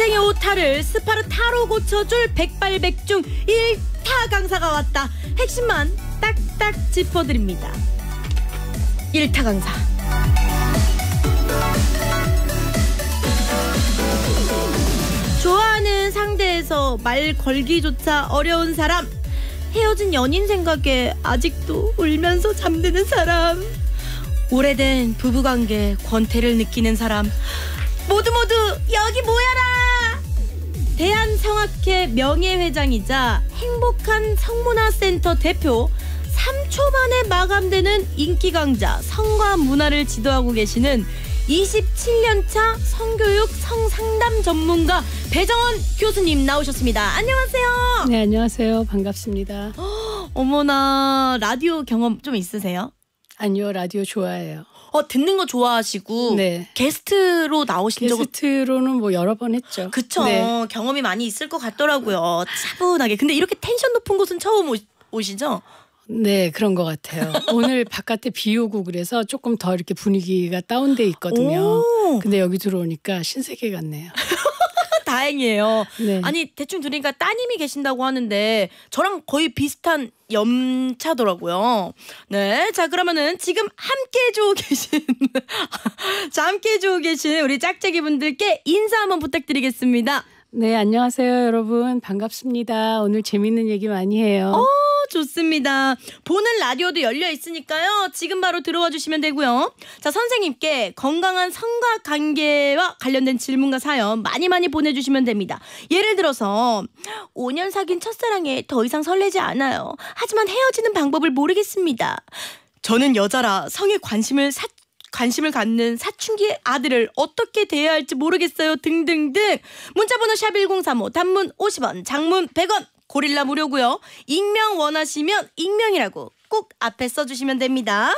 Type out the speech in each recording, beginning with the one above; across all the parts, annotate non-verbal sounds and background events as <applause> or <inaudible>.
인생의 오타를 스파르타로 고쳐줄 백발백중 1타 강사가 왔다. 핵심만 딱딱 짚어드립니다. 1타 강사. 좋아하는 상대에서 말 걸기조차 어려운 사람. 헤어진 연인 생각에 아직도 울면서 잠드는 사람. 오래된 부부관계 권태를 느끼는 사람. 모두 모두 여기 모여라! 대한성악회 명예회장이자 행복한 성문화센터 대표 3초 만에 마감되는 인기 강좌 성과 문화를 지도하고 계시는 27년차 성교육 성상담 전문가 배정원 교수님 나오셨습니다. 안녕하세요. 네, 안녕하세요. 반갑습니다. <gasps> 어머나 라디오 경험 좀 있으세요? 아니요, 라디오 좋아해요. 어 듣는 거 좋아하시고 네. 게스트로 나오신 적은 게스트로는 뭐 여러 번 했죠. 그쵸 네. 경험이 많이 있을 것 같더라고요. 차분하게. 근데 이렇게 텐션 높은 곳은 처음 오, 오시죠? 네, 그런 것 같아요. <laughs> 오늘 바깥에 비 오고 그래서 조금 더 이렇게 분위기가 다운돼 있거든요. 근데 여기 들어오니까 신세계 같네요. <laughs> 다행이에요. 네. 아니 대충 들으니까 따님이 계신다고 하는데 저랑 거의 비슷한 염차더라고요. 네. 자, 그러면은 지금 함께 해주고 <laughs> 계신, 자, 함께 해주고 계신 우리 짝짝이 분들께 인사 한번 부탁드리겠습니다. 네, 안녕하세요, 여러분. 반갑습니다. 오늘 재밌는 얘기 많이 해요. 어, 좋습니다. 보는 라디오도 열려 있으니까요. 지금 바로 들어와 주시면 되고요. 자, 선생님께 건강한 성과 관계와 관련된 질문과 사연 많이 많이 보내 주시면 됩니다. 예를 들어서 5년 사귄 첫사랑에 더 이상 설레지 않아요. 하지만 헤어지는 방법을 모르겠습니다. 저는 여자라 성에 관심을 관심을 갖는 사춘기 아들을 어떻게 대해야 할지 모르겠어요 등등등 문자번호 샵1035 단문 50원 장문 100원 고릴라 무료고요 익명 원하시면 익명이라고 꼭 앞에 써주시면 됩니다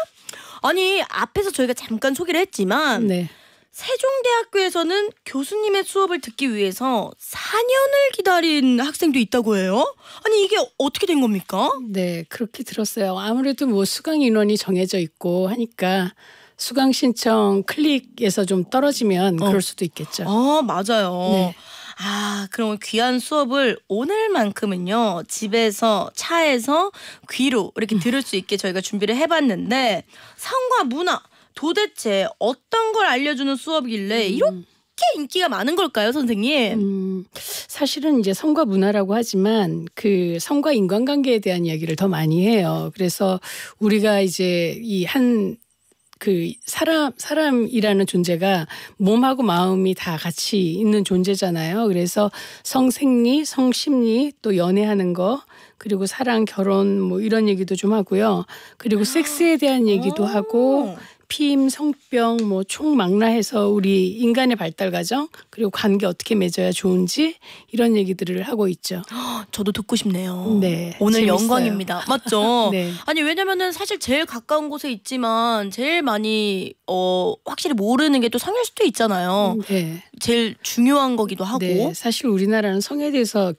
아니 앞에서 저희가 잠깐 소개를 했지만 네. 세종대학교에서는 교수님의 수업을 듣기 위해서 4년을 기다린 학생도 있다고 해요. 아니 이게 어떻게 된 겁니까? 네, 그렇게 들었어요. 아무래도 뭐 수강 인원이 정해져 있고 하니까 수강 신청 클릭에서 좀 떨어지면 어. 그럴 수도 있겠죠. 어, 맞아요. 네. 아, 그럼 귀한 수업을 오늘만큼은요, 집에서, 차에서 귀로 이렇게 음. 들을 수 있게 저희가 준비를 해봤는데, 성과 문화, 도대체 어떤 걸 알려주는 수업이길래 음. 이렇게 인기가 많은 걸까요, 선생님? 음, 사실은 이제 성과 문화라고 하지만 그 성과 인간관계에 대한 이야기를 더 많이 해요. 그래서 우리가 이제 이한 그 사람 사람이라는 존재가 몸하고 마음이 다 같이 있는 존재잖아요. 그래서 성생리, 성심리, 또 연애하는 거 그리고 사랑, 결혼 뭐 이런 얘기도 좀 하고요. 그리고 아. 섹스에 대한 얘기도 하고 피임, 성병, 뭐 총망라해서 우리 인간의 발달 과정 그리고 관계 어떻게 맺어야 좋은지 이런 얘기들을 하고 있죠. 저도 듣고 싶네요. 네, 오늘 재밌어요. 영광입니다. 맞죠? <laughs> 네. 아니 왜냐면은 사실 제일 가까운 곳에 있지만 제일 많이 어 확실히 모르는 게 또 성일 수도 있잖아요. 네. 제일 중요한 거기도 하고. 네, 사실 우리나라는 성에 대해서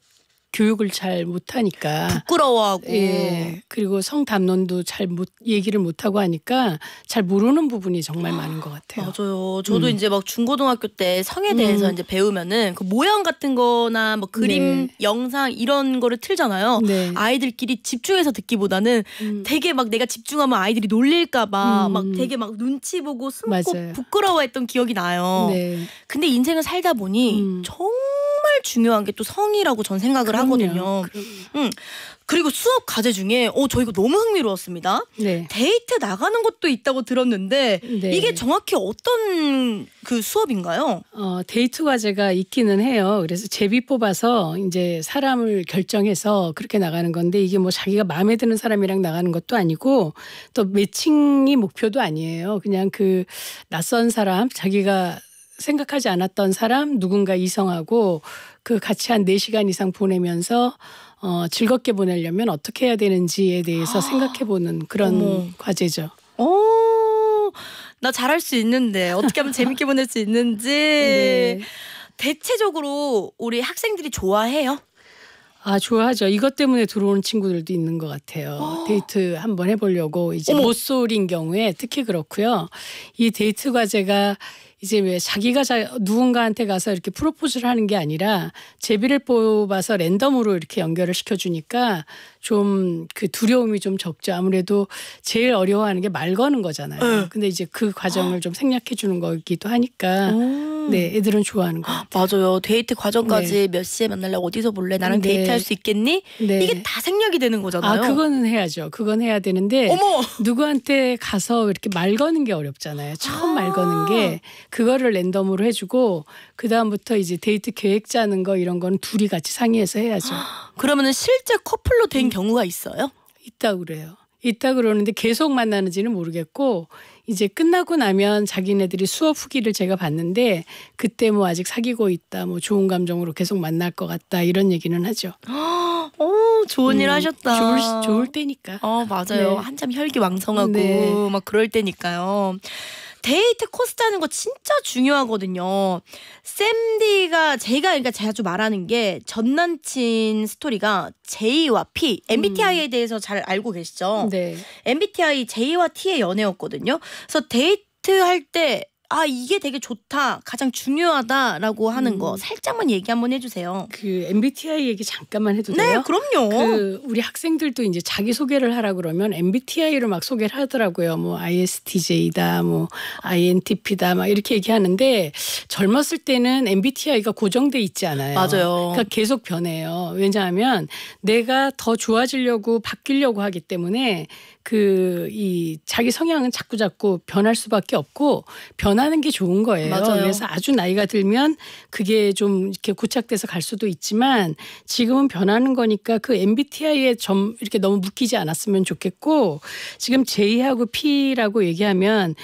교육을 잘 못하니까 부끄러워하고 예 그리고 성담론도 잘 못 얘기를 못하고 하니까 잘 모르는 부분이 정말 많은 것 같아요. 맞아요. 저도 음. 이제 막 중고등학교 때 성에 대해서 음. 이제 배우면은 그 모양 같은거나 뭐 그림, 네. 영상 이런 거를 틀잖아요. 네. 아이들끼리 집중해서 듣기보다는 음. 되게 막 내가 집중하면 아이들이 놀릴까봐 막 음. 되게 막 눈치 보고 숨고 맞아요. 부끄러워했던 기억이 나요. 네. 근데 인생을 살다 보니 음. 정말 정말 중요한 게 또 성이라고 전 생각을 그럼요. 하거든요. 그럼요. 음. 그리고 수업 과제 중에 어저 이거 너무 흥미로웠습니다. 네. 데이트 나가는 것도 있다고 들었는데 네. 이게 정확히 어떤 그 수업인가요? 어, 데이트 과제가 있기는 해요. 그래서 제비 뽑아서 이제 사람을 결정해서 그렇게 나가는 건데 이게 뭐 자기가 마음에 드는 사람이랑 나가는 것도 아니고 또 매칭이 목표도 아니에요. 그냥 그 낯선 사람 자기가 생각하지 않았던 사람 누군가 이성하고 그 같이 한 4시간 이상 보내면서 어, 즐겁게 보내려면 어떻게 해야 되는지에 대해서 아. 생각해 보는 그런 어머. 과제죠. 오. 어, 나 잘할 수 있는데 어떻게 하면 재밌게 보낼 수 있는지 네. 대체적으로 우리 학생들이 좋아해요. 아 좋아하죠. 이것 때문에 들어오는 친구들도 있는 것 같아요. 어. 데이트 한번 해보려고 이제 못쏠인 경우에 특히 그렇고요. 이 데이트 과제가 이제 왜 자기가 자, 누군가한테 가서 이렇게 프로포즈를 하는 게 아니라 제비를 뽑아서 랜덤으로 이렇게 연결을 시켜주니까 좀그 두려움이 좀 적죠. 아무래도 제일 어려워하는 게 말 거는 거잖아요. 네. 근데 이제 그 과정을 좀 생략해 주는 거기도 하니까 음. 네 애들은 좋아하는 거 맞아요. 데이트 과정까지 네. 몇 시에 만날고 어디서 볼래 나랑 네. 데이트할 수 있겠니? 네. 이게 다 생략이 되는 거잖아요. 아 그거는 해야죠. 그건 해야 되는데 어머! 누구한테 가서 이렇게 말 거는 게 어렵잖아요. 처음 아. 말 거는 게 아. 그거를 랜덤으로 해주고 그 다음부터 이제 데이트 계획 짜는 거 이런 거는 둘이 같이 상의해서 해야죠. <gasps> 그러면은 실제 커플로 된 경우가 있어요? 있다 그래요. 있다 그러는데 계속 만나는지는 모르겠고 이제 끝나고 나면 자기네들이 수업 후기를 제가 봤는데 그때 뭐 아직 사귀고 있다 뭐 좋은 감정으로 계속 만날 것 같다 이런 얘기는 하죠. 어 <gasps> 좋은 일 음, 하셨다. 좋을 좋을 때니까. 어 맞아요. 네. 한참 혈기 왕성하고 네. 막 그럴 때니까요. 데이트 코스 짜는 거 진짜 중요하거든요. 샘디가 제가 그러니까 자주 말하는 게전 남친 스토리가 J와 P, MBTI에 음. 대해서 잘 알고 계시죠? 네. MBTI J와 T의 연애였거든요. 그래서 데이트 할때 아 이게 되게 좋다 가장 중요하다라고 하는 음. 거 살짝만 얘기 한번 해주세요. 그 MBTI 얘기 잠깐만 해도 네, 돼요? 네 그럼요. 그 우리 학생들도 이제 자기 소개를 하라 그러면 MBTI로 막 소개를 하더라고요. 뭐 ISTJ다 뭐 INTP다 막 이렇게 얘기하는데 젊었을 때는 MBTI가 고정돼 있지 않아요. 맞아요. 그러니까 계속 변해요. 왜냐하면 내가 더 좋아지려고 바뀌려고 하기 때문에 그이 자기 성향은 자꾸 자꾸 변할 수밖에 없고 변하는 게 좋은 거예요. 맞아요. 그래서 아주 나이가 들면 그게 좀 이렇게 고착돼서 갈 수도 있지만 지금은 변하는 거니까 그 MBTI에 점 이렇게 너무 묶이지 않았으면 좋겠고 지금 J하고 P라고 얘기하면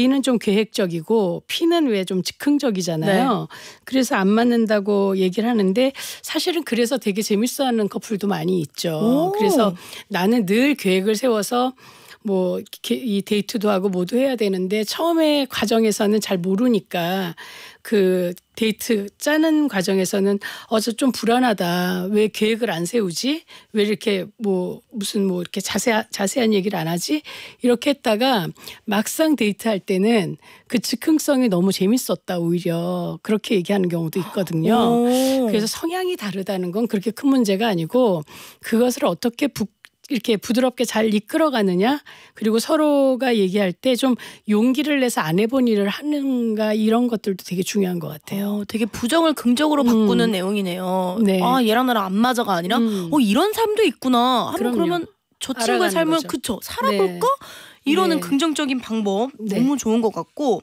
J는 좀 계획적이고 P는 왜 좀 즉흥적이잖아요. 네. 그래서 안 맞는다고 얘기를 하는데 사실은 그래서 되게 재밌어하는 커플도 많이 있죠. 오. 그래서 나는 늘 계획을 세워서 해서 뭐 뭐이 데이트도 하고 모두 해야 되는데 처음에 과정에서는 잘 모르니까 그 데이트 짜는 과정에서는 어저 좀 불안하다 왜 계획을 안 세우지 왜 이렇게 뭐 무슨 뭐 이렇게 자세한 자세한 얘기를 안 하지 이렇게 했다가 막상 데이트할 때는 그 즉흥성이 너무 재밌었다 오히려 그렇게 얘기하는 경우도 있거든요 오. 그래서 성향이 다르다는 건 그렇게 큰 문제가 아니고 그것을 어떻게 북 이렇게 부드럽게 잘 이끌어가느냐 그리고 서로가 얘기할 때 좀 용기를 내서 안 해본 일을 하는가 이런 것들도 되게 중요한 것 같아요. 어, 되게 부정을 긍정으로 음. 바꾸는 음. 내용이네요. 네. 아 얘랑 나랑 안 맞아가 아니라 음. 어 이런 사람도 있구나. 한번 그러면 저 친구의 삶을 그쵸 살아볼까 네. 이러는 네. 긍정적인 방법 네. 너무 좋은 것 같고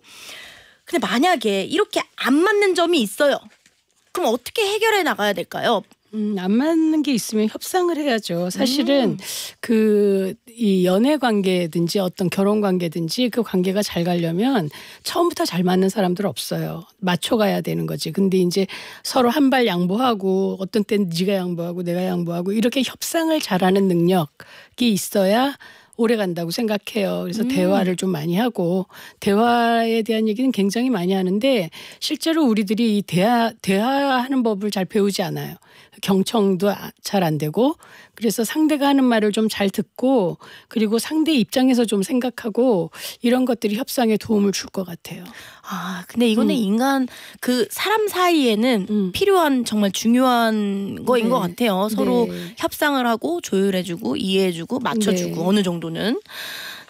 근데 만약에 이렇게 안 맞는 점이 있어요. 그럼 어떻게 해결해 나가야 될까요? 음, 안 맞는 게 있으면 협상을 해야죠. 사실은 음. 그이 연애 관계든지 어떤 결혼 관계든지 그 관계가 잘 가려면 처음부터 잘 맞는 사람들 없어요. 맞춰가야 되는 거지. 근데 이제 서로 한 발 양보하고 어떤 때는 네가 양보하고 내가 양보하고 이렇게 협상을 잘하는 능력이 있어야 오래 간다고 생각해요. 그래서 음. 대화를 좀 많이 하고 대화에 대한 얘기는 굉장히 많이 하는데 실제로 우리들이 이 대화 대화하는 법을 잘 배우지 않아요. 경청도 아, 잘안 되고 그래서 상대가 하는 말을 좀 잘 듣고 그리고 상대 입장에서 좀 생각하고 이런 것들이 협상에 도움을 줄 것 같아요. 아 근데 이거는 음. 인간 그 사람 사이에는 음. 필요한 정말 중요한 거인 네. 것 같아요. 네. 서로 네. 협상을 하고 조율해주고 이해해주고 맞춰주고 네. 어느 정도는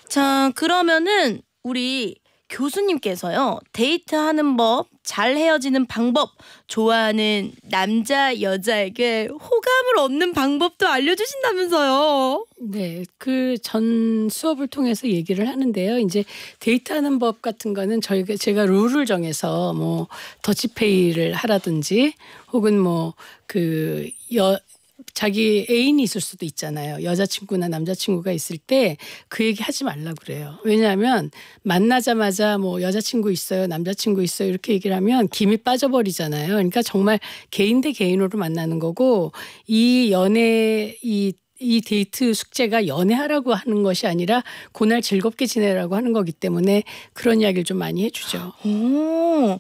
자 그러면은 우리 교수님께서요, 데이트하는 법, 잘 헤어지는 방법, 좋아하는 남자, 여자에게 호감을 얻는 방법도 알려주신다면서요. 네, 그 전 수업을 통해서 얘기를 하는데요. 이제 데이트하는 법 같은 거는 저희가 제가 룰을 정해서 뭐 더치페이를 하라든지 혹은 뭐그여 자기 애인이 있을 수도 있잖아요. 여자친구나 남자친구가 있을 때 그 얘기 하지 말라 그래요. 왜냐하면 만나자마자 뭐 여자친구 있어요, 남자친구 있어요 이렇게 얘기를 하면 김이 빠져버리잖아요. 그러니까 정말 개인 대 개인으로 만나는 거고 이 연애 이 이 데이트 숙제가 연애하라고 하는 것이 아니라 그날 즐겁게 지내라고 하는 거기 때문에 그런 이야기를 좀 많이 해주죠. 오.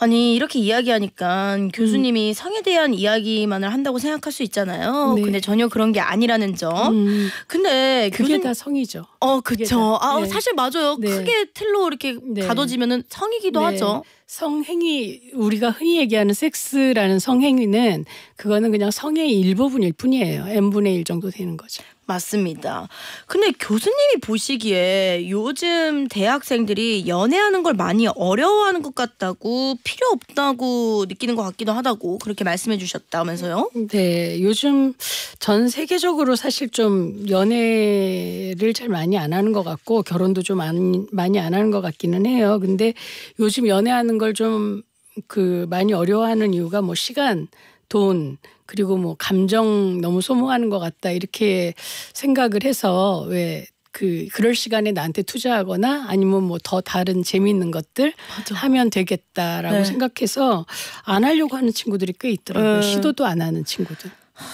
아니 이렇게 이야기하니까 교수님이 음. 성에 대한 이야기만을 한다고 생각할 수 있잖아요. 네. 근데 전혀 그런 게 아니라는 점. 음. 근데 그게 교수님... 다 성이죠. 어, 그쵸. 다, 아, 네. 사실 맞아요. 네. 크게 틀로 이렇게 네. 가둬지면은 성이기도 네. 하죠. 성행위 우리가 흔히 얘기하는 섹스라는 성행위는 그거는 그냥 성의 일부분일 뿐이에요. n분의 1 정도 되는 거죠. 맞습니다. 근데 교수님이 보시기에 요즘 대학생들이 연애하는 걸 많이 어려워하는 것 같다고 필요 없다고 느끼는 것 같기도 하다고 그렇게 말씀해 주셨다면서요? 네, 요즘 전 세계적으로 사실 좀 연애를 잘 많이 안 하는 것 같고 결혼도 좀 안, 많이 안 하는 것 같기는 해요. 근데 요즘 연애하는 걸 좀 그 많이 어려워하는 이유가 뭐 시간 돈 그리고 뭐 감정 너무 소모하는 것 같다 이렇게 생각을 해서 왜 그, 그럴 시간에 나한테 투자하거나 아니면 뭐 더 다른 재미있는 것들 맞아. 하면 되겠다라고 네. 생각해서 안 하려고 하는 친구들이 꽤 있더라고요. 네. 시도도 안 하는 친구들. 하,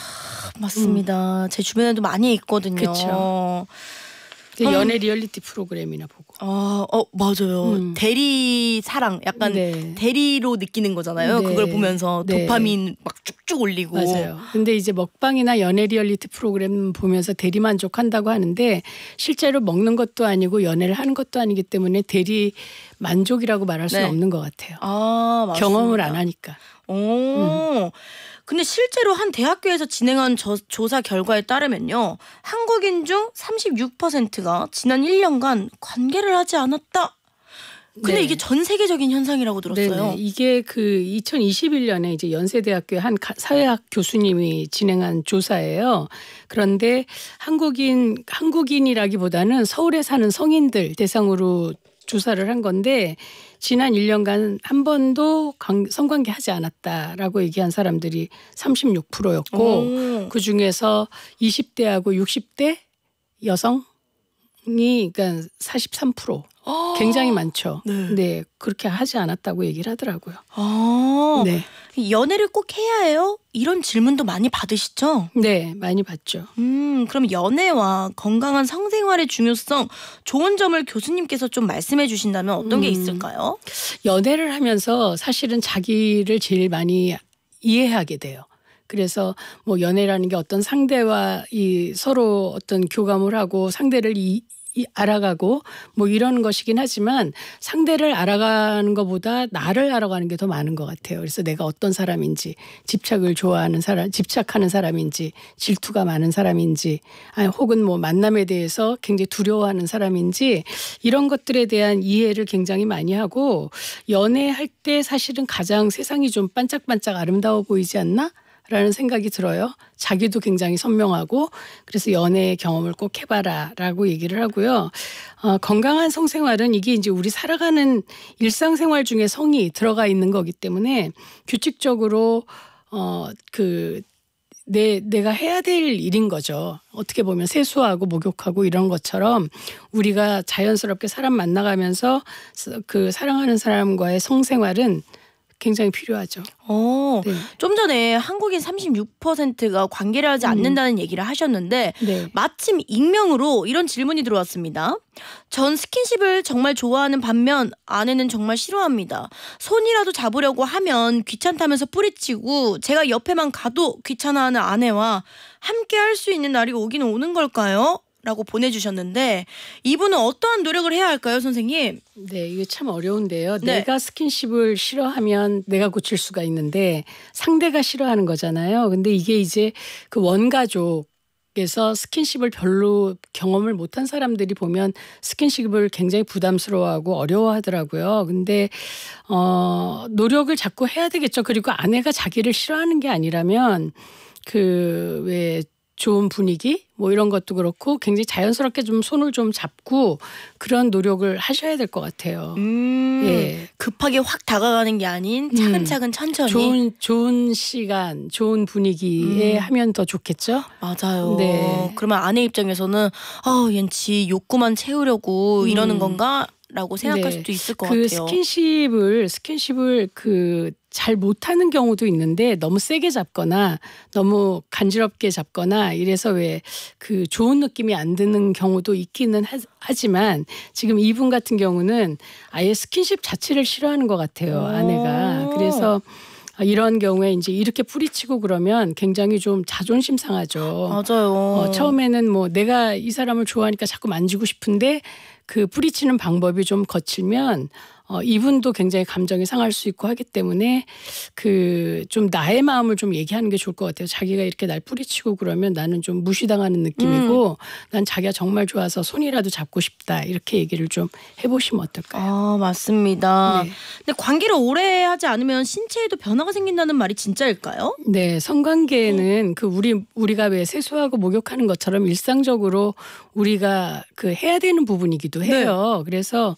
맞습니다. 음. 제 주변에도 많이 있거든요. 그렇죠. 연애 리얼리티 프로그램이나 보고. 아, 어, 맞아요. 음. 대리 사랑, 약간 네. 대리로 느끼는 거잖아요. 네. 그걸 보면서 네. 도파민 막 쭉쭉 올리고. 맞아요. 근데 이제 먹방이나 연애 리얼리티 프로그램 보면서 대리 만족한다고 하는데 실제로 먹는 것도 아니고 연애를 하는 것도 아니기 때문에 대리 만족이라고 말할 수는 네. 없는 것 같아요. 아, 경험을 안 하니까. 오. 음. 근데 실제로 한 대학교에서 진행한 저, 조사 결과에 따르면요. 한국인 중 36%가 지난 1년간 관계를 하지 않았다. 근데 네. 이게 전 세계적인 현상이라고 들었어요. 네네. 이게 그 2021년에 이제 연세대학교 한 사회학 교수님이 진행한 조사예요. 그런데 한국인 한국인이라기보다는 서울에 사는 성인들 대상으로 조사를 한 건데 지난 1년간 한 번도 성관계 하지 않았다라고 얘기한 사람들이 36%였고 그 중에서 20대하고 60대 여성이 그러니까 43% 아~ 굉장히 많죠. 네. 네. 그렇게 하지 않았다고 얘기를 하더라고요. 아~ 네. 연애를 꼭 해야 해요? 이런 질문도 많이 받으시죠? 네, 많이 받죠. 음, 그럼 연애와 건강한 성생활의 중요성, 좋은 점을 교수님께서 좀 말씀해 주신다면 어떤 음, 게 있을까요? 연애를 하면서 사실은 자기를 제일 많이 이해하게 돼요. 그래서 뭐 연애라는 게 어떤 상대와 이 서로 어떤 교감을 하고 상대를 이, 알아가고 뭐 이런 것이긴 하지만 상대를 알아가는 것보다 나를 알아가는 게 더 많은 것 같아요. 그래서 내가 어떤 사람인지 집착을 좋아하는 사람, 집착하는 사람인지 질투가 많은 사람인지 아니 혹은 뭐 만남에 대해서 굉장히 두려워하는 사람인지 이런 것들에 대한 이해를 굉장히 많이 하고 연애할 때 사실은 가장 세상이 좀 반짝반짝 아름다워 보이지 않나? 라는 생각이 들어요. 자기도 굉장히 선명하고 그래서 연애 경험을 꼭 해봐라 라고 얘기를 하고요. 어, 건강한 성생활은 이게 이제 우리 살아가는 일상생활 중에 성이 들어가 있는 거기 때문에 규칙적으로 어, 그, 내, 내가 해야 될 일인 거죠. 어떻게 보면 세수하고 목욕하고 이런 것처럼 우리가 자연스럽게 사람 만나가면서 그 사랑하는 사람과의 성생활은 굉장히 필요하죠. 어, 네. 좀 전에 한국인 36%가 관계를 하지 음. 않는다는 음. 얘기를 하셨는데 네. 마침 익명으로 이런 질문이 들어왔습니다. 전 스킨십을 정말 좋아하는 반면 아내는 정말 싫어합니다. 손이라도 잡으려고 하면 귀찮다면서 뿌리치고 제가 옆에만 가도 귀찮아하는 아내와 함께 할 수 있는 날이 오기는 오는 걸까요? 라고 보내주셨는데 이분은 어떠한 노력을 해야 할까요, 선생님? 네, 이게 참 어려운데요. 네. 내가 스킨십을 싫어하면 내가 고칠 수가 있는데 상대가 싫어하는 거잖아요. 근데 이게 이제 그 원가족 그래서 스킨십을 별로 경험을 못한 사람들이 보면 스킨십을 굉장히 부담스러워하고 어려워하더라고요. 근데 어 노력을 자꾸 해야 되겠죠. 그리고 아내가 자기를 싫어하는 게 아니라면 그왜 좋은 분위기 뭐 이런 것도 그렇고 굉장히 자연스럽게 좀 손을 좀 잡고 그런 노력을 하셔야 될 것 같아요. 음, 예. 급하게 확 다가가는 게 아닌 음. 차근차근 음, 천천히 좋은 좋은 시간, 좋은 분위기에 음. 하면 더 좋겠죠. 맞아요. 네. 그러면 아내 입장에서는 아, 얜지 욕구만 채우려고 음. 이러는 건가? 라고 생각할 네. 수도 있을 것그 같아요. 그 스킨십을 스킨십을 그잘 못하는 경우도 있는데 너무 세게 잡거나 너무 간지럽게 잡거나 이래서 왜 그 좋은 느낌이 안 드는 경우도 있기는 하지만 지금 이분 같은 경우는 아예 스킨십 자체를 싫어하는 것 같아요 어. 아내가 그래서 이런 경우에 이제 이렇게 뿌리치고 그러면 굉장히 좀 자존심 상하죠. 맞아요. 어, 처음에는 뭐 내가 이 사람을 좋아하니까 자꾸 만지고 싶은데 그 뿌리치는 방법이 좀 거칠면 어, 이분도 굉장히 감정이 상할 수 있고 하기 때문에 그 좀 나의 마음을 좀 얘기하는 게 좋을 것 같아요. 자기가 이렇게 날 뿌리치고 그러면 나는 좀 무시당하는 느낌이고 음. 난 자기가 정말 좋아서 손이라도 잡고 싶다 이렇게 얘기를 좀 해보시면 어떨까요? 아 맞습니다. 네. 근데 관계를 오래 하지 않으면 신체에도 변화가 생긴다는 말이 진짜일까요? 네, 성관계는 음. 그 우리 우리가 왜 세수하고 목욕하는 것처럼 일상적으로 우리가 그 해야 되는 부분이기도 네. 해요. 네. 그래서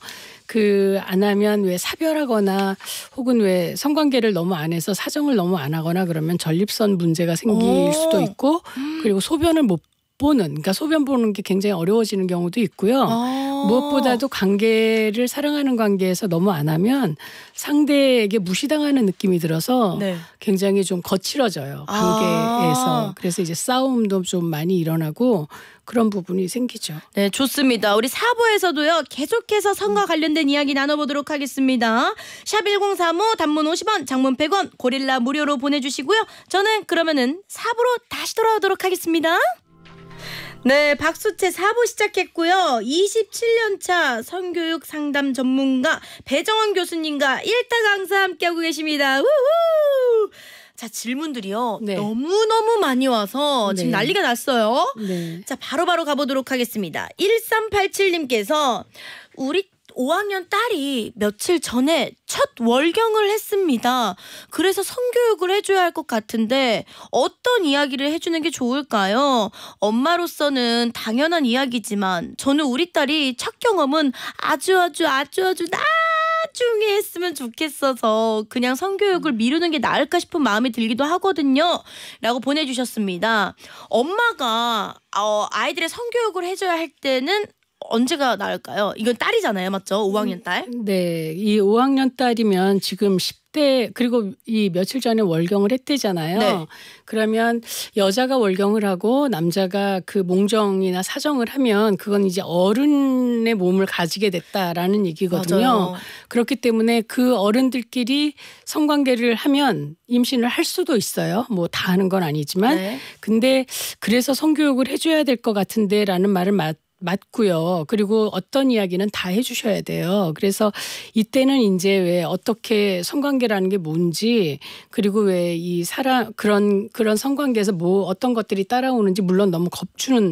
그안 하면 왜 사별하거나 혹은 왜 성관계를 너무 안 해서 사정을 너무 안 하거나 그러면 전립선 문제가 생길 오. 수도 있고 그리고 소변을 못 보는 그러니까 소변 보는 게 굉장히 어려워지는 경우도 있고요. 아 무엇보다도 관계를 사랑하는 관계에서 너무 안 하면 상대에게 무시당하는 느낌이 들어서 네. 굉장히 좀 거칠어져요. 아. 관계에서. 아 그래서 이제 싸움도 좀 많이 일어나고 그런 부분이 생기죠. 네, 좋습니다. 우리 사부에서도요. 계속해서 선과 관련된 이야기 나눠 보도록 하겠습니다. 샵 1035 단문 50원, 장문 100원, 고릴라 무료로 보내 주시고요. 저는 그러면은 사부로 다시 돌아오도록 하겠습니다. 네, 박수채 4부 시작했고요. 27년차 성교육 상담 전문가 배정원 교수님과 일타 강사 함께하고 계십니다. 우후! 자, 질문들이요. 네. 너무너무 많이 와서 네. 지금 난리가 났어요. 네. 자, 바로바로 바로 가보도록 하겠습니다. 1387님께서 우리 5학년 딸이 며칠 전에 첫 월경을 했습니다. 그래서 성교육을 해줘야 할 것 같은데 어떤 이야기를 해주는 게 좋을까요? 엄마로서는 당연한 이야기지만 저는 우리 딸이 첫 경험은 아주 아주 아주 아주 나중에 했으면 좋겠어서 그냥 성교육을 음. 미루는 게 나을까 싶은 마음이 들기도 하거든요. 라고 보내주셨습니다. 엄마가 어, 아이들의 성교육을 해줘야 할 때는 언제가 나을까요? 이건 딸이잖아요, 맞죠? 5학년 딸. 음, 네, 이 5학년 딸이면 지금 10대 그리고 이 며칠 전에 월경을 했대잖아요. 네. 그러면 여자가 월경을 하고 남자가 그 몽정이나 사정을 하면 그건 이제 어른의 몸을 가지게 됐다라는 얘기거든요. 맞아요. 그렇기 때문에 그 어른들끼리 성관계를 하면 임신을 할 수도 있어요. 뭐 다 하는 건 아니지만, 네. 근데 그래서 성교육을 해줘야 될 것 같은데라는 말을 맞. 맞고요. 그리고 어떤 이야기는 다 해주셔야 돼요. 그래서 이때는 이제 왜 어떻게 성관계라는 게 뭔지 그리고 왜 이 사람 그런 그런 성관계에서 뭐 어떤 것들이 따라오는지 물론 너무 겁주는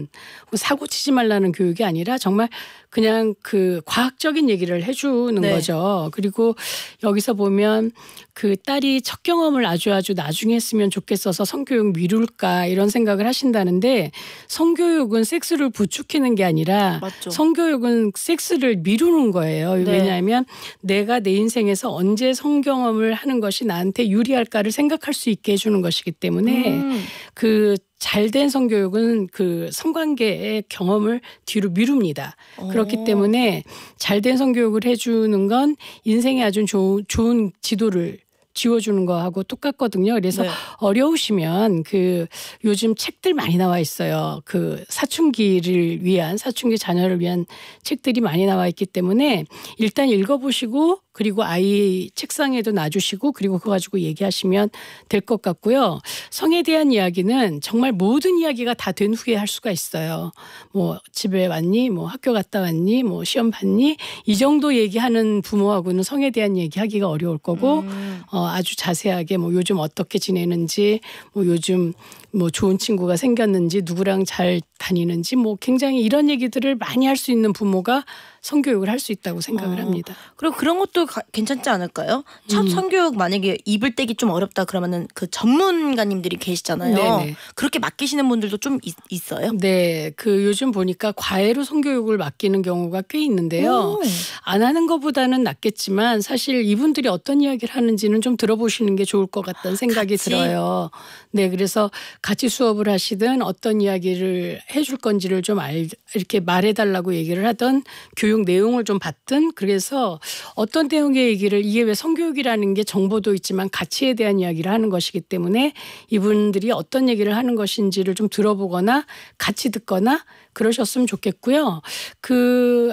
뭐 사고치지 말라는 교육이 아니라 정말 그냥 그 과학적인 얘기를 해주는 네. 거죠. 그리고 여기서 보면 그 딸이 첫 경험을 아주 아주 나중에 했으면 좋겠어서 성교육 미룰까 이런 생각을 하신다는데 성교육은 섹스를 부추기는 게 아니라 맞죠. 성교육은 섹스를 미루는 거예요. 네. 왜냐하면 내가 내 인생에서 언제 성경험을 하는 것이 나한테 유리할까를 생각할 수 있게 해주는 것이기 때문에 음. 그 잘된 성교육은 그 성관계의 경험을 뒤로 미룹니다. 오. 그렇기 어. 때문에 잘된 성교육을 해주는 건 인생에 아주 조, 좋은 지도를 지워주는 거하고 똑같거든요. 그래서 네. 어려우시면 그 요즘 책들 많이 나와 있어요. 그 사춘기를 위한 사춘기 자녀를 위한 책들이 많이 나와 있기 때문에 일단 읽어보시고 그리고 아이 책상에도 놔주시고 그리고 그거 가지고 얘기하시면 될 것 같고요. 성에 대한 이야기는 정말 모든 이야기가 다 된 후에 할 수가 있어요. 뭐 집에 왔니? 뭐 학교 갔다 왔니? 뭐 시험 봤니? 이 정도 얘기하는 부모하고는 성에 대한 얘기하기가 어려울 거고 음. 어, 아주 자세하게 뭐 요즘 어떻게 지내는지 뭐 요즘 뭐 좋은 친구가 생겼는지 누구랑 잘 다니는지 뭐 굉장히 이런 얘기들을 많이 할 수 있는 부모가 성교육을 할 수 있다고 생각을 어, 합니다. 그리고 그런 것도 가, 괜찮지 않을까요? 첫 음. 성교육 만약에 입을 떼기 좀 어렵다 그러면은 그 전문가님들이 계시잖아요. 네네. 그렇게 맡기시는 분들도 좀 있, 어요 네, 그 요즘 보니까 과외로 성교육을 맡기는 경우가 꽤 있는데요. 오. 안 하는 것보다는 낫겠지만 사실 이분들이 어떤 이야기를 하는지는 좀 들어보시는 게 좋을 것 같다는 생각이 같이. 들어요. 네, 그래서 같이 수업을 하시든 어떤 이야기를 해줄 건지를 좀 알, 이렇게 말해달라고 얘기를 하던 교육 내용을 좀 봤던 그래서 어떤 내용의 얘기를 이게 왜 성교육이라는 게 정보도 있지만 가치에 대한 이야기를 하는 것이기 때문에 이분들이 어떤 얘기를 하는 것인지를 좀 들어보거나 같이 듣거나 그러셨으면 좋겠고요. 그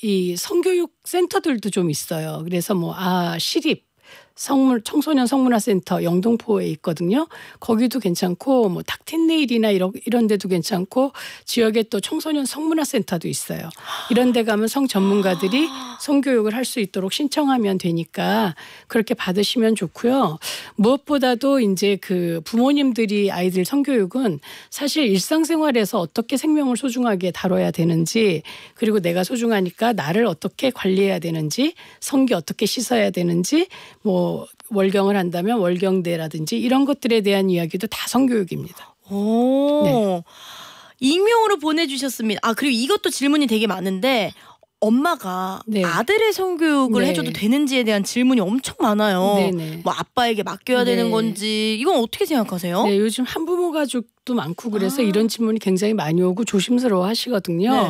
이 성교육 센터들도 좀 있어요. 그래서 뭐, 아, 시립, 성문 청소년 성문화센터 영동포에 있거든요. 거기도 괜찮고 뭐 닥틴네일이나 이런 이런 데도 괜찮고 지역에 또 청소년 성문화센터도 있어요. 이런 데 가면 성 전문가들이 성교육을 할 수 있도록 신청하면 되니까 그렇게 받으시면 좋고요. 무엇보다도 이제 그 부모님들이 아이들 성교육은 사실 일상생활에서 어떻게 생명을 소중하게 다뤄야 되는지 그리고 내가 소중하니까 나를 어떻게 관리해야 되는지 성기 어떻게 씻어야 되는지 뭐 월경을 한다면 월경대라든지 이런 것들에 대한 이야기도 다 성교육입니다. 오. 네. 익명으로 보내주셨습니다. 아 그리고 이것도 질문이 되게 많은데 엄마가 네. 아들의 성교육을 네. 해줘도 되는지에 대한 질문이 엄청 많아요. 네네. 네. 뭐 아빠에게 맡겨야 네. 되는 건지 이건 어떻게 생각하세요? 네, 요즘 한부모 가족도 많고 그래서 아. 이런 질문이 굉장히 많이 오고 조심스러워 하시거든요. 네.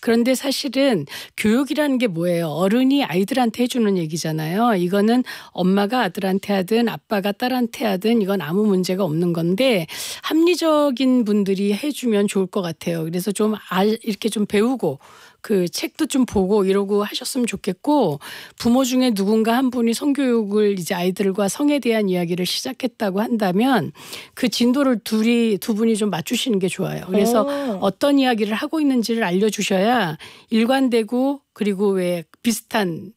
그런데 사실은 교육이라는 게 뭐예요? 어른이 아이들한테 해주는 얘기잖아요. 이거는 엄마가 아들한테 하든 아빠가 딸한테 하든 이건 아무 문제가 없는 건데 합리적인 분들이 해주면 좋을 것 같아요. 그래서 좀 이렇게 좀 배우고 그 책도 좀 보고 이러고 하셨으면 좋겠고 부모 중에 누군가 한 분이 성교육을 이제 아이들과 성에 대한 이야기를 시작했다고 한다면 그 진도를 둘이 두 분이 좀 맞추시는 게 좋아요. 그래서 오. 어떤 이야기를 하고 있는지를 알려주셔야 일관되고 그리고 왜 비슷한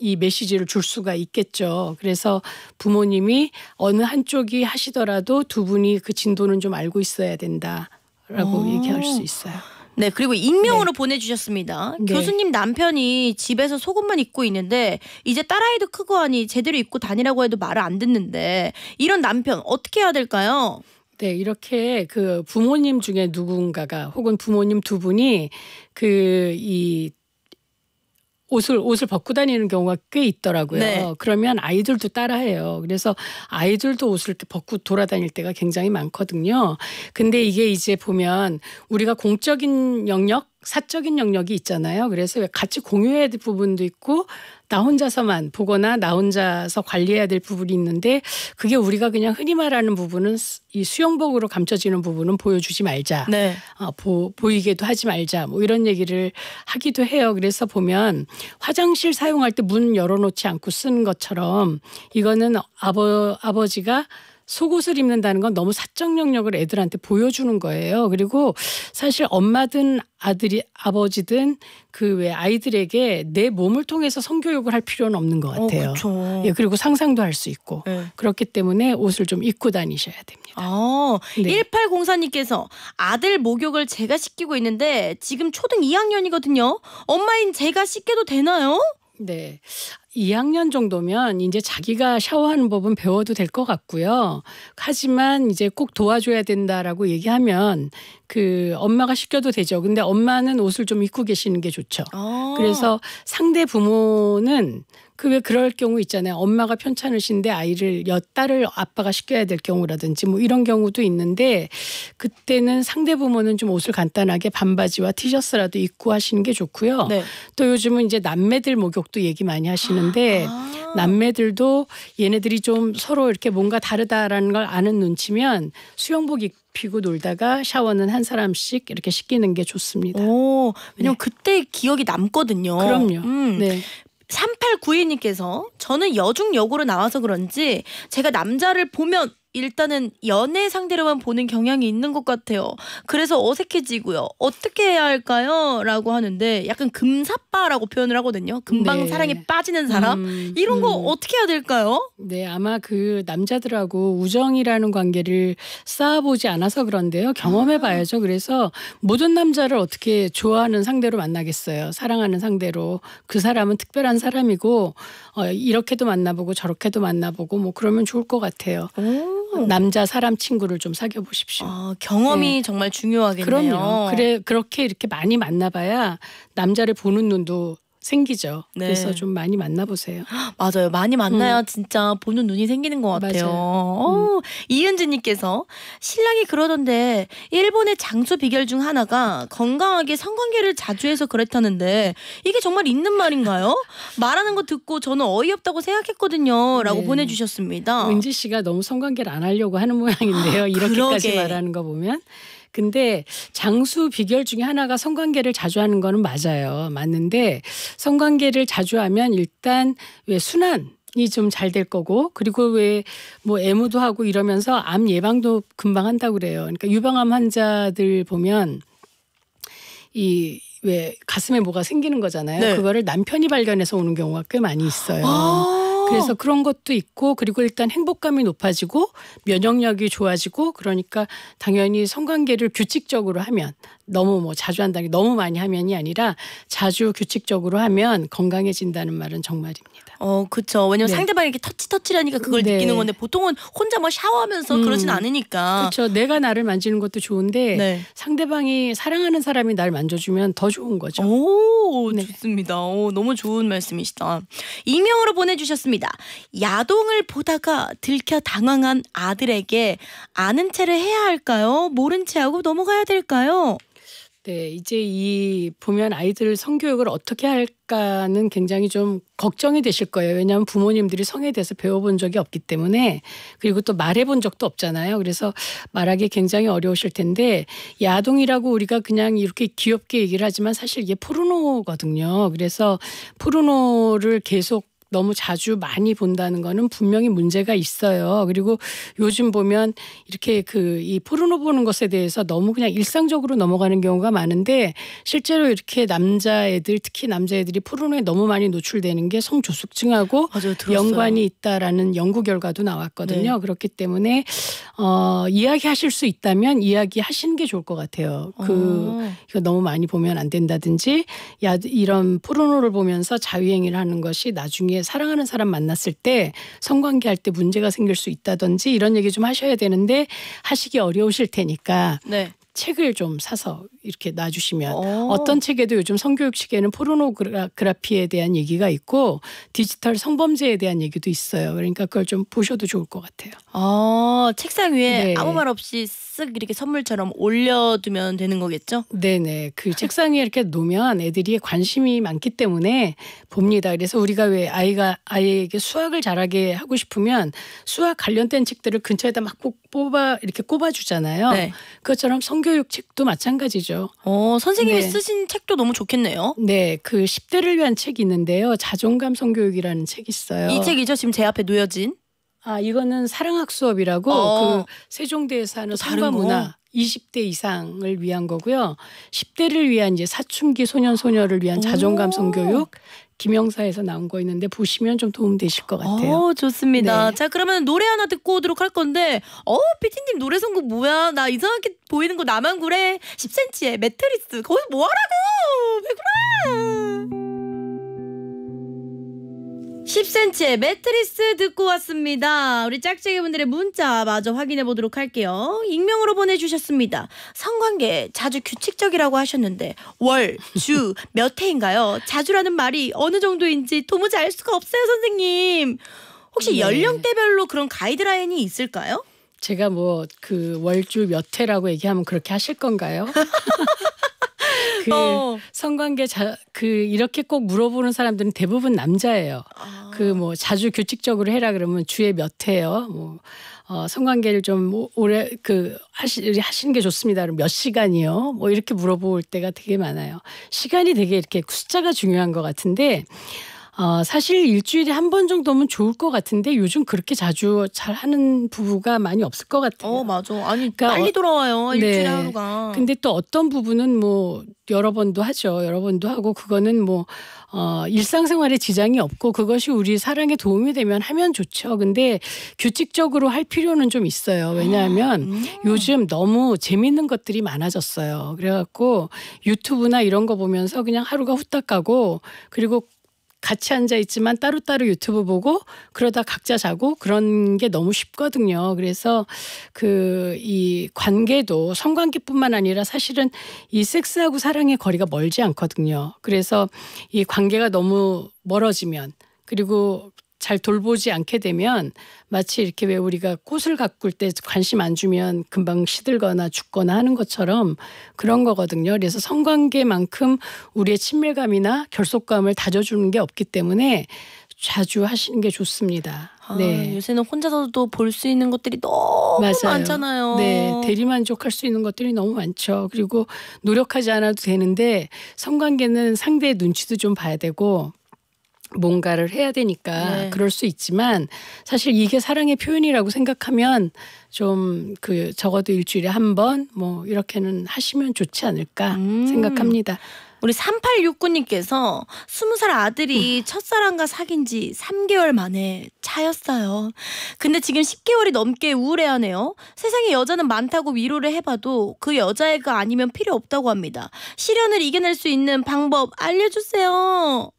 이 메시지를 줄 수가 있겠죠. 그래서 부모님이 어느 한쪽이 하시더라도 두 분이 그 진도는 좀 알고 있어야 된다라고 오. 얘기할 수 있어요. 네, 그리고 익명으로 네. 보내주셨습니다. 네. 교수님 남편이 집에서 속옷만 입고 있는데 이제 딸아이도 크고 하니 제대로 입고 다니라고 해도 말을 안 듣는데 이런 남편 어떻게 해야 될까요? 네, 이렇게 그 부모님 중에 누군가가 혹은 부모님 두 분이 그이 옷을 옷을 벗고 다니는 경우가 꽤 있더라고요. 네. 그러면 아이들도 따라해요. 그래서 아이들도 옷을 벗고 돌아다닐 때가 굉장히 많거든요. 근데 이게 이제 보면 우리가 공적인 영역 사적인 영역이 있잖아요. 그래서 같이 공유해야 될 부분도 있고 나 혼자서만 보거나 나 혼자서 관리해야 될 부분이 있는데 그게 우리가 그냥 흔히 말하는 부분은 이 수영복으로 감춰지는 부분은 보여주지 말자. 네. 아, 보, 보이게도 하지 말자. 뭐 이런 얘기를 하기도 해요. 그래서 보면 화장실 사용할 때 문 열어놓지 않고 쓴 것처럼 이거는 아버 아버지가 속옷을 입는다는 건 너무 사적 영역을 애들한테 보여주는 거예요. 그리고 사실 엄마든 아들이 아버지든 그왜 아이들에게 내 몸을 통해서 성교육을 할 필요는 없는 것 어, 같아요. 어, 예, 그리고 상상도 할 수 있고 네. 그렇기 때문에 옷을 좀 입고 다니셔야 됩니다. 아, 네. 1804님께서 아들 목욕을 제가 시키고 있는데 지금 초등 2학년이거든요. 엄마인 제가 시켜도 되나요? 네. 2학년 정도면 이제 자기가 샤워하는 법은 배워도 될 것 같고요. 하지만 이제 꼭 도와줘야 된다라고 얘기하면 그 엄마가 시켜도 되죠. 근데 엄마는 옷을 좀 입고 계시는 게 좋죠. 아. 그래서 상대 부모는 그왜 그럴 경우 있잖아요. 엄마가 편찮으신데 아이를 여딸을 아빠가 시켜야 될 경우라든지 뭐 이런 경우도 있는데 그때는 상대 부모는 좀 옷을 간단하게 반바지와 티셔츠라도 입고 하시는 게 좋고요. 네. 또 요즘은 이제 남매들 목욕도 얘기 많이 하시는데 아 남매들도 얘네들이 좀 서로 이렇게 뭔가 다르다라는 걸 아는 눈치면 수영복 입 피고 놀다가 샤워는 한 사람씩 이렇게 씻기는게 좋습니다. 오, 왜냐면 네. 그때 기억이 남거든요. 그럼요. 음, 네. 3892님께서 저는 여중여고로 나와서 그런지 제가 남자를 보면 일단은 연애 상대로만 보는 경향이 있는 것 같아요. 그래서 어색해지고요. 어떻게 해야 할까요? 라고 하는데 약간 금사빠라고 표현을 하거든요. 금방 네. 사랑에 빠지는 사람? 음, 이런 거 음. 어떻게 해야 될까요? 네, 아마 그 남자들하고 우정이라는 관계를 쌓아보지 않아서 그런데요. 경험해봐야죠. 아. 그래서 모든 남자를 어떻게 좋아하는 상대로 만나겠어요. 사랑하는 상대로. 그 사람은 특별한 사람이고 어, 이렇게도 만나보고 저렇게도 만나보고 뭐 그러면 좋을 것 같아요. 오. 남자 사람 친구를 좀 사귀어 보십시오. 아, 경험이 네. 정말 중요하겠네요. 그럼요. 그래 그렇게 이렇게 많이 만나봐야 남자를 보는 눈도 생기죠. 네. 그래서 좀 많이 만나보세요. <gasps> 맞아요. 많이 만나야 음. 진짜 보는 눈이 생기는 것 같아요. 오, 어, 음. 이은지님께서 신랑이 그러던데 일본의 장수 비결 중 하나가 건강하게 성관계를 자주 해서 그랬다는데 이게 정말 있는 말인가요? 말하는 거 듣고 저는 어이없다고 생각했거든요. 라고 네. 보내주셨습니다. 은지 씨가 너무 성관계를 안 하려고 하는 모양인데요. <gasps> 이렇게까지 말하는 거 보면. 근데 장수 비결 중에 하나가 성관계를 자주 하는 거는 맞아요. 맞는데 성관계를 자주 하면 일단 왜 순환 이좀 잘 될 거고 그리고 왜뭐 애무도 하고 이러면서 암 예방도 금방 한다고 그래요. 그러니까 유방암 환자들 보면 이왜 가슴에 뭐가 생기는 거잖아요. 네. 그거를 남편이 발견해서 오는 경우가 꽤 많이 있어요. 아 그래서 그런 것도 있고 그리고 일단 행복감이 높아지고 면역력이 좋아지고 그러니까 당연히 성관계를 규칙적으로 하면 너무 뭐 자주 한다기 너무 많이 하면이 아니라 자주 규칙적으로 하면 건강해진다는 말은 정말입니다. 어, 그쵸. 왜냐면 네. 상대방에게 터치터치라니까 그걸 네. 느끼는 건데 보통은 혼자 뭐 샤워하면서 음. 그러진 않으니까. 그렇 내가 나를 만지는 것도 좋은데 네. 상대방이 사랑하는 사람이 날 만져주면 더 좋은 거죠. 오, 네. 좋습니다. 오, 너무 좋은 말씀이시다. 익명으로 보내주셨습니다. 야동을 보다가 들켜 당황한 아들에게 아는 채를 해야 할까요? 모른 채하고 넘어가야 될까요? 네, 이제 이 보면 아이들 성교육을 어떻게 할까는 굉장히 좀 걱정이 되실 거예요. 왜냐하면 부모님들이 성에 대해서 배워본 적이 없기 때문에 그리고 또 말해본 적도 없잖아요. 그래서 말하기 굉장히 어려우실 텐데 야동이라고 우리가 그냥 이렇게 귀엽게 얘기를 하지만 사실 이게 포르노거든요. 그래서 포르노를 계속 너무 자주 많이 본다는 거는 분명히 문제가 있어요. 그리고 요즘 보면 이렇게 그 이 포르노 보는 것에 대해서 너무 그냥 일상적으로 넘어가는 경우가 많은데 실제로 이렇게 남자애들 특히 남자애들이 포르노에 너무 많이 노출되는 게 성조숙증하고 맞아 연관이 있다라는 연구 결과도 나왔거든요. 네. 그렇기 때문에 어, 이야기하실 수 있다면 이야기하시는 게 좋을 것 같아요. 그 어. 이거 너무 많이 보면 안 된다든지 야 이런 포르노를 보면서 자위행위를 하는 것이 나중에 사랑하는 사람 만났을 때 성관계 할 때 문제가 생길 수 있다든지 이런 얘기 좀 하셔야 되는데 하시기 어려우실 테니까 네. 책을 좀 사서 이렇게 놔주시면 오. 어떤 책에도 요즘 성교육 시계는 포르노그라피에 대한 얘기가 있고 디지털 성범죄에 대한 얘기도 있어요. 그러니까 그걸 좀 보셔도 좋을 것 같아요. 아, 책상 위에 네. 아무 말 없이 쓱 이렇게 선물처럼 올려두면 되는 거겠죠? 네네. 그 책상 위에 이렇게 놓으면 애들이 관심이 많기 때문에 봅니다. 그래서 우리가 왜 아이가 아이에게 수학을 잘하게 하고 싶으면 수학 관련된 책들을 근처에다 막 꼭 뽑아 이렇게 꼽아주잖아요. 네. 그것처럼 성교육 책도 마찬가지죠. 있죠. 어, 선생님이 네. 쓰신 책도 너무 좋겠네요. 네, 그 10대를 위한 책이 있는데요. 자존감 성교육이라는 책이 있어요. 이 책이죠. 지금 제 앞에 놓여진. 아, 이거는 사랑학 수업이라고 어. 그 세종대에서 하는 사과문화 20대 이상을 위한 거고요. 10대를 위한 이제 사춘기 소년 소녀를 위한 자존감 성교육 김영사에서 나온 거 있는데 보시면 좀 도움 되실 것 같아요. 어, 좋습니다. 네. 자 그러면 노래 하나 듣고 오도록 할 건데 어 피디님 노래 선곡 뭐야? 나 이상하게 보이는 거 나만 그래. 10cm의 매트리스 거기 뭐하라고? 왜 그래? 10cm의 매트리스 듣고 왔습니다. 우리 짝짝이분들의 문자 마저 확인해 보도록 할게요. 익명으로 보내주셨습니다. 성관계 자주 규칙적이라고 하셨는데 월, 주, 몇해인가요 자주라는 말이 어느 정도인지 도무지 알 수가 없어요, 선생님. 혹시 네. 연령대별로 그런 가이드라인이 있을까요? 제가 뭐 그 월주 몇 회라고 얘기하면 그렇게 하실 건가요? <laughs> 그 어. 성관계 자, 그 이렇게 꼭 물어보는 사람들은 대부분 남자예요. 아. 그뭐 자주 규칙적으로 해라 그러면 주에 몇 회요. 뭐 어, 성관계를 좀 오래 그 하시, 하시는 게 좋습니다. 그럼 몇 시간이요? 뭐 이렇게 물어볼 때가 되게 많아요. 시간이 되게 이렇게 숫자가 중요한 것 같은데 어, 사실 일주일에 한 번 정도면 좋을 것 같은데 요즘 그렇게 자주 잘 하는 부부가 많이 없을 것 같아요. 어, 맞아. 아니, 그러니까 빨리 어, 돌아와요. 일주일 네. 하루가. 근데 또 어떤 부부는 뭐 여러 번도 하죠. 여러 번도 하고 그거는 뭐 어, 일상생활에 지장이 없고 그것이 우리 사랑에 도움이 되면 하면 좋죠. 근데 규칙적으로 할 필요는 좀 있어요. 왜냐하면 아, 음. 요즘 너무 재밌는 것들이 많아졌어요. 그래갖고 유튜브나 이런 거 보면서 그냥 하루가 후딱 가고 그리고 같이 앉아 있지만 따로따로 유튜브 보고 그러다 각자 자고 그런 게 너무 쉽거든요. 그래서 그 이 관계도 성관계뿐만 아니라 사실은 이 섹스하고 사랑의 거리가 멀지 않거든요. 그래서 이 관계가 너무 멀어지면 그리고 잘 돌보지 않게 되면 마치 이렇게 왜 우리가 꽃을 가꿀 때 관심 안 주면 금방 시들거나 죽거나 하는 것처럼 그런 거거든요. 그래서 성관계만큼 우리의 친밀감이나 결속감을 다져주는 게 없기 때문에 자주 하시는 게 좋습니다. 아, 네. 요새는 혼자서도 볼 수 있는 것들이 너무 맞아요. 많잖아요. 네. 대리만족할 수 있는 것들이 너무 많죠. 그리고 노력하지 않아도 되는데 성관계는 상대의 눈치도 좀 봐야 되고 뭔가를 해야 되니까 네. 그럴 수 있지만 사실 이게 사랑의 표현이라고 생각하면 좀 그 적어도 일주일에 한 번 뭐 이렇게는 하시면 좋지 않을까 음. 생각합니다. 우리 3869님께서 20살 아들이 음. 첫사랑과 사귄 지 3개월 만에 차였어요. 근데 지금 10개월이 넘게 우울해하네요. 세상에 여자는 많다고 위로를 해봐도 그 여자애가 아니면 필요 없다고 합니다. 시련을 이겨낼 수 있는 방법 알려주세요.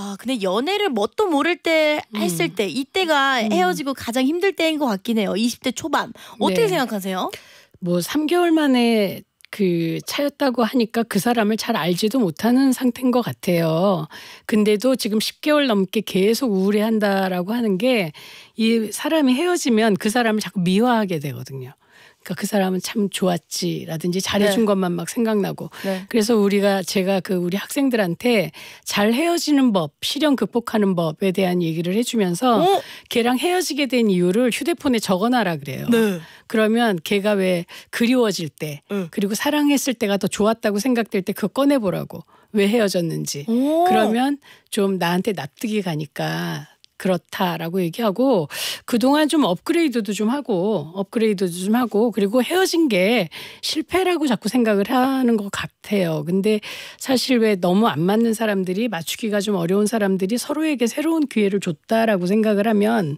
아 근데 연애를 뭣도 뭐 모를 때 음. 했을 음. 때 이때가 음. 헤어지고 가장 힘들 때인 것 같긴 해요. 20대 초반 어떻게 네. 생각하세요? 뭐 3개월 만에 그 차였다고 하니까 그 사람을 잘 알지도 못하는 상태인 것 같아요. 근데도 지금 10개월 넘게 계속 우울해한다라고 하는 게 이 사람이 헤어지면 그 사람을 자꾸 미화하게 되거든요. 그러니까 그 사람은 참 좋았지라든지 네. 잘해준 네. 것만 막 생각나고 네. 그래서 우리가 제가 그 우리 학생들한테 잘 헤어지는 법 실현 극복하는 법에 대한 얘기를 해주면서 어? 걔랑 헤어지게 된 이유를 휴대폰에 적어놔라 그래요 네. 그러면 걔가 왜 그리워질 때 응. 네. 그리고 사랑했을 때가 더 좋았다고 생각될 때 그거 꺼내보라고 왜 헤어졌는지 오. 그러면 좀 나한테 납득이 가니까 그렇다라고 얘기하고 그동안 좀 업그레이드도 좀 하고 업그레이드도 좀 하고 그리고 헤어진 게 실패라고 자꾸 생각을 하는 것 같아요. 근데 사실 왜 너무 안 맞는 사람들이 맞추기가 좀 어려운 사람들이 서로에게 새로운 기회를 줬다라고 생각을 하면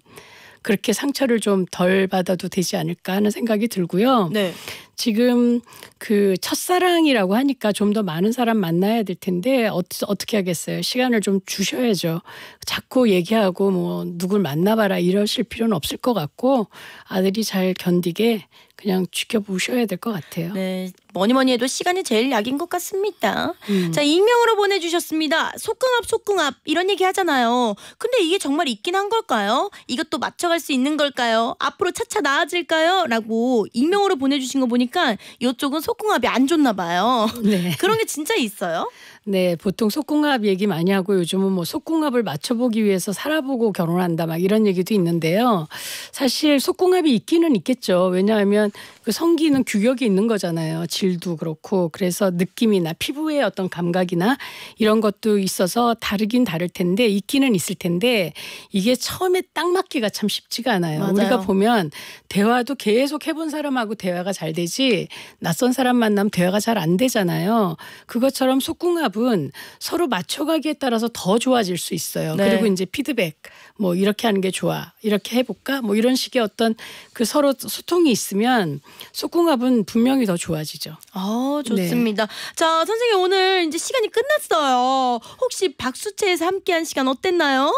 그렇게 상처를 좀 덜 받아도 되지 않을까 하는 생각이 들고요. 네. 지금 그 첫사랑이라고 하니까 좀 더 많은 사람 만나야 될 텐데 어, 어떻게 하겠어요? 시간을 좀 주셔야죠. 자꾸 얘기하고 뭐 누굴 만나봐라 이러실 필요는 없을 것 같고 아들이 잘 견디게 그냥 지켜보셔야 될 것 같아요. 네, 뭐니 뭐니 해도 시간이 제일 약인 것 같습니다. 음. 자, 익명으로 보내주셨습니다. 속궁합, 속궁합 이런 얘기 하잖아요. 근데 이게 정말 있긴 한 걸까요? 이것도 맞춰갈 수 있는 걸까요? 앞으로 차차 나아질까요? 라고 익명으로 보내주신 거 보니까 이쪽은 속궁합이 안 좋나 봐요. 네. <laughs> 그런 게 진짜 있어요? 네, 보통 속궁합 얘기 많이 하고 요즘은 뭐 속궁합을 맞춰보기 위해서 살아보고 결혼한다 막 이런 얘기도 있는데요. 사실 속궁합이 있기는 있겠죠. 왜냐하면 그 성기는 규격이 있는 거잖아요. 질도 그렇고 그래서 느낌이나 피부의 어떤 감각이나 이런 것도 있어서 다르긴 다를 텐데 있기는 있을 텐데 이게 처음에 딱 맞기가 참 쉽지가 않아요. 맞아요. 우리가 보면 대화도 계속 해본 사람하고 대화가 잘 되지 낯선 사람 만나면 대화가 잘 안 되잖아요. 그것처럼 속궁합 궁은 서로 맞춰가기에 따라서 더 좋아질 수 있어요. 네. 그리고 이제 피드백 뭐 이렇게 하는 게 좋아, 이렇게 해볼까, 뭐 이런 식의 어떤 그 서로 소통이 있으면 소궁합은 분명히 더 좋아지죠. 어 좋습니다. 네. 자 선생님 오늘 이제 시간이 끝났어요. 혹시 박수채에서 함께한 시간 어땠나요?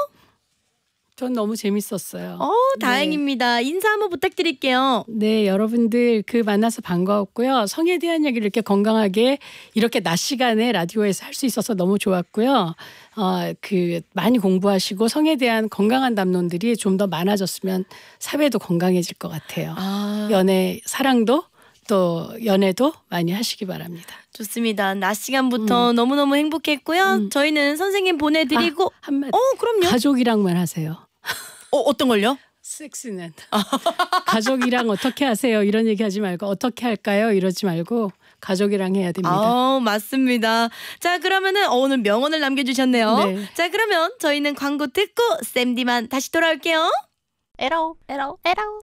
전 너무 재밌었어요. 어, 네. 다행입니다. 네. 인사 한번 부탁드릴게요. 네, 여러분들 그 만나서 반가웠고요. 성에 대한 이기를 이렇게 건강하게 이렇게 낮 시간에 라디오에서 할 수 있어서 너무 좋았고요. 어, 그 많이 공부하시고 성에 대한 건강한 담론들이 좀 더 많아졌으면 사회도 건강해질 것 같아요. 아. 연애, 사랑도 또 연애도 많이 하시기 바랍니다. 좋습니다. 낮 시간부터 음. 너무너무 행복했고요. 음. 저희는 선생님 보내드리고 아, 한마디. 어, 그럼요. 가족이랑만 하세요. 어, 어떤 걸요? 섹스는 아, <laughs> 가족이랑 어떻게 하세요 이런 얘기 하지 말고 어떻게 할까요 이러지 말고 가족이랑 해야 됩니다. 아, 맞습니다. 자, 그러면은 어, 오늘 명언을 남겨주셨네요. 네. 자, 그러면 저희는 광고 듣고 쌤디만 다시 돌아올게요. 에러에러에러